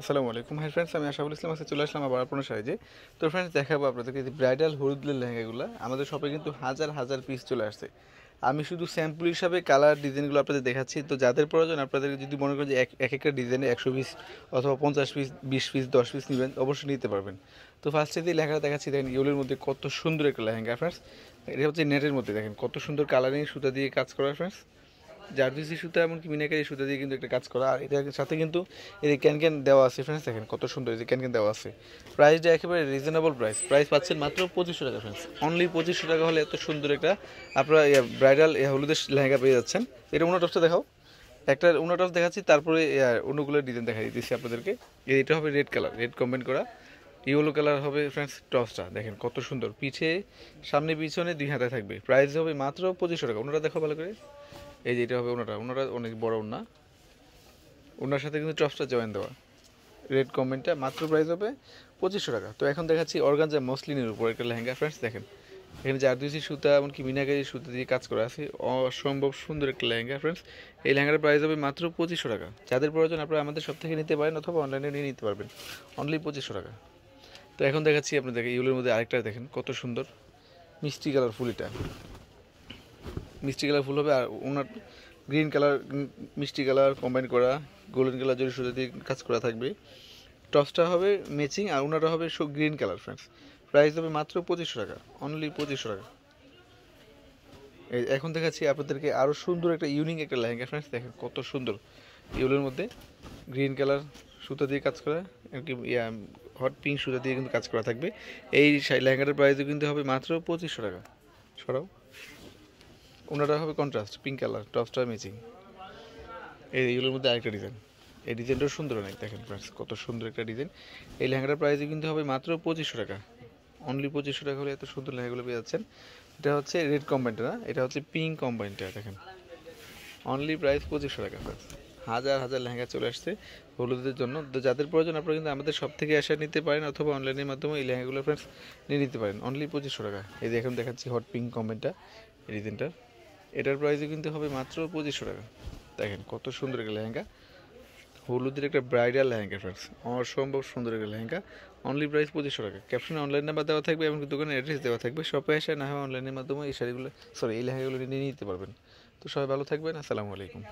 আসসালামু আলাইকুম হ্যাঁ ফ্রেন্ডস আমি আশাফুল ইসলাম আজকে চলে আসলাম আবার আপনার সাহায্যে তো ফ্রেন্ডস দেখাবো আপনাদেরকে যে ব্রাইডাল হলুদের লেহেঙ্গাগুলো আমাদের শপে কিন্তু হাজার হাজার পিস চলে আসছে আমি শুধু স্যাম্পল হিসাবে কালার ডিজাইনগুলো আপনাদের দেখাচ্ছি তো যাদের প্রয়োজন আপনাদের যদি মনে করেন যে এক একটা ডিজাইনে একশো পিস অথবা পঞ্চাশ পিস বিশ পিস দশ পিস নেবেন অবশ্যই নিতে পারবেন তো ফার্স্টে যে লেখাটা দেখাচ্ছি দেখেন ইউলের মধ্যে কত সুন্দর একটা লেহেঙ্গা ফ্রেন্ডস এটা হচ্ছে নেটের মধ্যে দেখেন কত সুন্দর কালারিং সুতা দিয়ে কাজ করা ফ্রেন্ডস জার্ভিস ইস্যুতে এমনকি মিনাকারি ইস্যুতে দিয়ে কিন্তু একটা কাজ করা আর এটার সাথে কিন্তু এই যে ক্যান ক্যান দেওয়া আছে ফ্রেন্ডস দেখেন কত সুন্দর এই যে ক্যান ক্যান দেওয়া আছে প্রাইসটা একেবারে রিজনেবল প্রাইস প্রাইস পাচ্ছেন মাত্র পঁচিশশো টাকা ফ্রেন্ডস অনলি পঁচিশশো টাকা হলে এত সুন্দর একটা আপনারা ব্রাইডাল হলুদের লেহেঙ্গা পেয়ে যাচ্ছেন এটা ওনার টপটা দেখাও একটা ওনার টপ দেখাচ্ছি তারপরে অন্যগুলো ডিজাইন দেখা দিতেছি আপনাদেরকে এটা হবে রেড কালার রেড কম্বাইন করা ইয়েলো কালার হবে ফ্রেন্ডস টপসটা দেখেন কত সুন্দর পিছে সামনে পিছনে দুই হাতে থাকবে প্রাইস হবে মাত্র পঁচিশশো টাকা ওনারা দেখো ভালো করে এই যে এটা হবে ওনারা ওনারা অনেক বড় ওনা ওনার সাথে কিন্তু টপসটা জয়েন দেওয়া রেড কমেন্টটা মাত্র প্রাইস হবে পঁচিশশো টাকা তো এখন দেখাচ্ছি অর্গানজা মসলিনের উপর একটা লেহেঙ্গা ফ্রেন্ডস দেখেন এখানে যে আরদুইসি সুতা এমনকি মিনাকারি সুতা দিয়ে কাজ করা আছে অসম্ভব সুন্দর একটা লেহেঙ্গা ফ্রেন্ডস এই লেহেঙ্গার প্রাইস হবে মাত্র পঁচিশশো টাকা যাদের প্রয়োজন আপনারা আমাদের সব থেকে নিতে পারেন অথবা অনলাইনে নিয়ে নিতে পারবেন অনলি পঁচিশশো টাকা তো এখন দেখাচ্ছি আপনাদেরকে ইউলের মধ্যে আরেকটা দেখেন কত সুন্দর মিষ্টি কালার ফুলিটা মিষ্টি কালার ফুল হবে আর ওনার গ্রিন কালার মিষ্টি কালার কম্বাইন করা গোল্ডেন কালার জড়ি সুতা দিয়ে কাজ করা থাকবে টপসটা হবে ম্যাচিং আর ওনারটা হবে গ্রিন কালার ফ্রেন্ডস প্রাইস হবে মাত্র পঁচিশশো টাকা অনলি পঁচিশশো টাকা এই এখন দেখাচ্ছি আপনাদেরকে আরও সুন্দর একটা ইউনিক একটা লেহেঙ্গা ফ্রেন্ডস দেখেন কত সুন্দর এগুলোর মধ্যে গ্রিন কালার সুতা দিয়ে কাজ করা ইয়া হট পিঙ্ক সুতা দিয়ে কিন্তু কাজ করা থাকবে এই লেহেঙ্গাটার প্রাইসও কিন্তু হবে মাত্র পঁচিশশো টাকা সরাও ওনাটা হবে কন্ট্রাস্ট পিঙ্ক কালার টপসটা ম্যাচিং এইগুলোর মধ্যে আরেকটা ডিজাইন এই ডিজাইনটাও সুন্দর অনেক দেখেন ফ্রেন্ডস কত সুন্দর একটা ডিজাইন এই লেহেঙ্গাটার প্রাইস কিন্তু হবে মাত্র পঁচিশশো টাকা অনলি পঁচিশশো টাকা হলে এত সুন্দর লেহেঙ্গাগুলো পেয়ে যাচ্ছেন এটা হচ্ছে রেড কম্বাইনটা না এটা হচ্ছে পিঙ্ক কম্বাইনটা দেখেন অনলি প্রাইস পঁচিশশো টাকা হাজার হাজার লেহেঙ্গা চলে আসছে হলুদের জন্য তো যাদের প্রয়োজন আপনারা কিন্তু আমাদের সব থেকে আসা নিতে পারেন অথবা অনলাইনের মাধ্যমে এই লেহেঙ্গাগুলো ফ্রেন্ডস নিয়ে নিতে পারেন অনলি পঁচিশশো টাকা এই এখন দেখাচ্ছি হট পিঙ্ক কম্বাইনটা এই ডিজাইনটা এটার প্রাইসও কিন্তু হবে মাত্র পঁচিশশো টাকা দেখেন কত সুন্দর একটা লেহেঙ্গা হলুদের একটা ব্রাইডাল লেহেঙ্গা ফ্রেন্ডস অসম্ভব সুন্দর একটা লেহেঙ্গা অনলি প্রাইস পঁচিশশো টাকা ক্যাপশনে অনলাইন নাম্বার দেওয়া থাকবে এবং দোকানের অ্যাড্রেস দেওয়া থাকবে শপে এসে না হয় অনলাইনের মাধ্যমে এই শাড়িগুলো সরি এই লেহেঙ্গাগুলো নিয়ে নিতে পারবেন তো সবাই ভালো থাকবেন আসসালামু আলাইকুম